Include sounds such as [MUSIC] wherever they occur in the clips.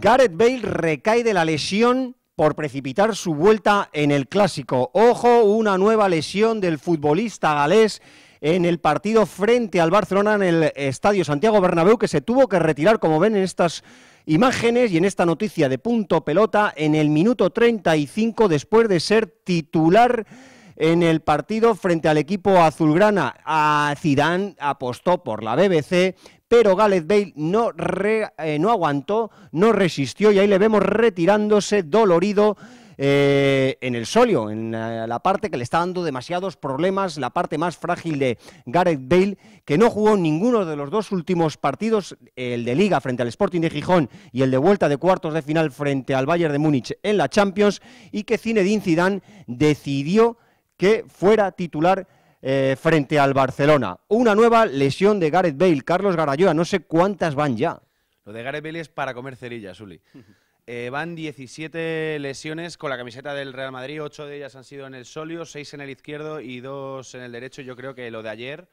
Gareth Bale recae de la lesión por precipitar su vuelta en el clásico. Ojo, una nueva lesión del futbolista galés en el partido frente al Barcelona en el Estadio Santiago Bernabéu, que se tuvo que retirar, como ven en estas imágenes y en esta noticia de punto pelota, en el minuto 35 después de ser titular en el partido frente al equipo azulgrana. A Zidane apostó por la BBC, pero Gareth Bale eh, no, aguantó, no resistió y ahí le vemos retirándose dolorido. Eh, en el solio, en la, parte que le está dando demasiados problemas, la parte más frágil de Gareth Bale, que no jugó ninguno de los dos últimos partidos, el de Liga frente al Sporting de Gijón y el de vuelta de cuartos de final frente al Bayern de Múnich en la Champions, y que Zinedine Zidane decidió que fuera titular eh, frente al Barcelona. Una nueva lesión de Gareth Bale, Carlos Garayoa, no sé cuántas van ya. Lo de Gareth Bale es para comer cerillas, Uli. [LAUGHS] Eh, van 17 lesiones con la camiseta del Real Madrid, Ocho de ellas han sido en el solio, seis en el izquierdo y dos en el derecho. Yo creo que lo de ayer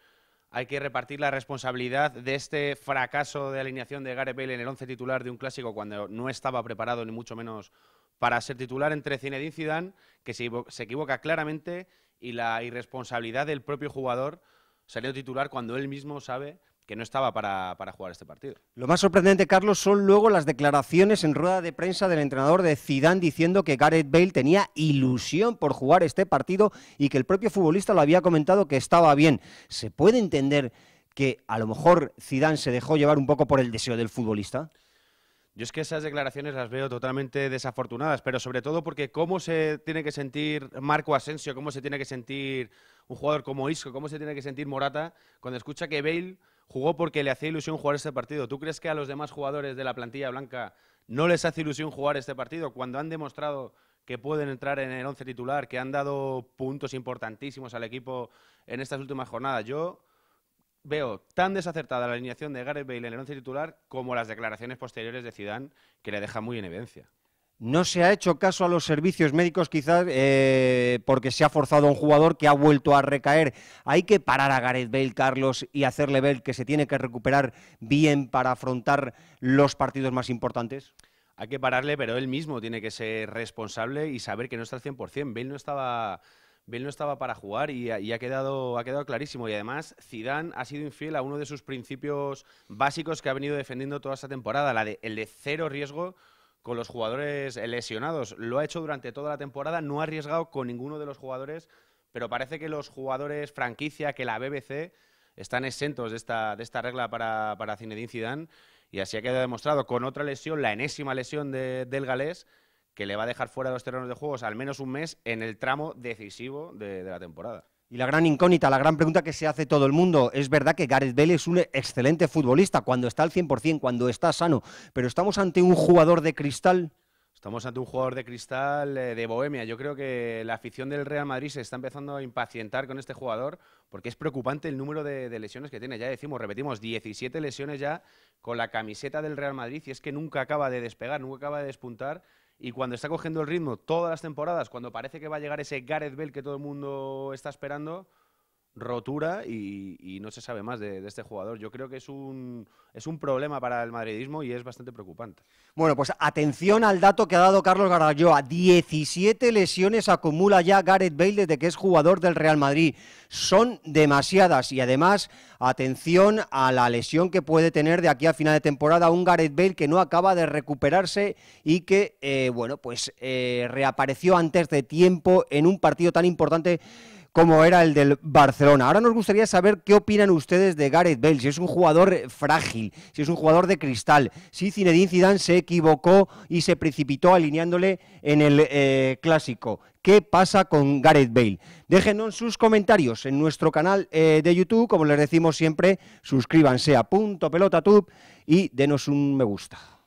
hay que repartir la responsabilidad de este fracaso de alineación de Gareth Bale en el once titular de un clásico cuando no estaba preparado ni mucho menos para ser titular entre Zinedine Zidane, que se equivoca claramente, y la irresponsabilidad del propio jugador salió titular cuando él mismo sabe que no estaba para, jugar este partido. Lo más sorprendente, Carlos, son luego las declaraciones en rueda de prensa del entrenador de Zidane diciendo que Gareth Bale tenía ilusión por jugar este partido y que el propio futbolista lo había comentado que estaba bien. ¿Se puede entender que a lo mejor Zidane se dejó llevar un poco por el deseo del futbolista? Yo es que esas declaraciones las veo totalmente desafortunadas, pero sobre todo porque cómo se tiene que sentir Marco Asensio, cómo se tiene que sentir un jugador como Isco, cómo se tiene que sentir Morata cuando escucha que Bale jugó porque le hacía ilusión jugar este partido. ¿Tú crees que a los demás jugadores de la plantilla blanca no les hace ilusión jugar este partido cuando han demostrado que pueden entrar en el once titular, que han dado puntos importantísimos al equipo en estas últimas jornadas? Yo veo tan desacertada la alineación de Gareth Bale en el once titular como las declaraciones posteriores de Zidane, que le deja muy en evidencia. No se ha hecho caso a los servicios médicos quizás eh, porque se ha forzado a un jugador que ha vuelto a recaer. Hay que parar a Gareth Bale, Carlos, y hacerle ver que se tiene que recuperar bien para afrontar los partidos más importantes. Hay que pararle, pero él mismo tiene que ser responsable y saber que no está al 100%. Bale no estaba Bale no estaba para jugar y, ha, quedado, ha quedado clarísimo. Y además, Zidane ha sido infiel a uno de sus principios básicos que ha venido defendiendo toda esta temporada, la el de cero riesgo con los jugadores lesionados. Lo ha hecho durante toda la temporada, no ha arriesgado con ninguno de los jugadores, pero parece que los jugadores franquicia, que la BBC, están exentos de esta, de esta regla para, para Zinedine Zidane. Y así ha quedado demostrado con otra lesión, la enésima lesión del galés, que le va a dejar fuera de los terrenos de juegos al menos un mes en el tramo decisivo de, la temporada. Y la gran incógnita, la gran pregunta que se hace todo el mundo, es verdad que Gareth Bale es un excelente futbolista cuando está al 100%, cuando está sano, pero estamos ante un jugador de cristal. Estamos ante un jugador de cristal eh, de Bohemia. Yo creo que la afición del Real Madrid se está empezando a impacientar con este jugador porque es preocupante el número de, de, lesiones que tiene. Ya decimos, repetimos, 17 lesiones ya con la camiseta del Real Madrid y es que nunca acaba de despegar, nunca acaba de despuntar y cuando está cogiendo el ritmo todas las temporadas, cuando parece que va a llegar ese Gareth Bell que todo el mundo está esperando, rotura y, no se sabe más de, este jugador. Yo creo que es un, es un problema para el madridismo y es bastante preocupante. Bueno, pues atención al dato que ha dado Carlos Garalloa. 17 lesiones acumula ya Gareth Bale desde que es jugador del Real Madrid. Son demasiadas y además atención a la lesión que puede tener de aquí a final de temporada un Gareth Bale que no acaba de recuperarse y que, eh, bueno, pues eh, reapareció antes de tiempo en un partido tan importante como era el del Barcelona. Ahora nos gustaría saber qué opinan ustedes de Gareth Bale, si es un jugador eh, frágil, si es un jugador de cristal, si Zinedine Zidane se equivocó y se precipitó alineándole en el eh, clásico. ¿Qué pasa con Gareth Bale? Déjenos sus comentarios en nuestro canal eh, de YouTube, como les decimos siempre, suscríbanse a Punto Pelota Tube y denos un me gusta.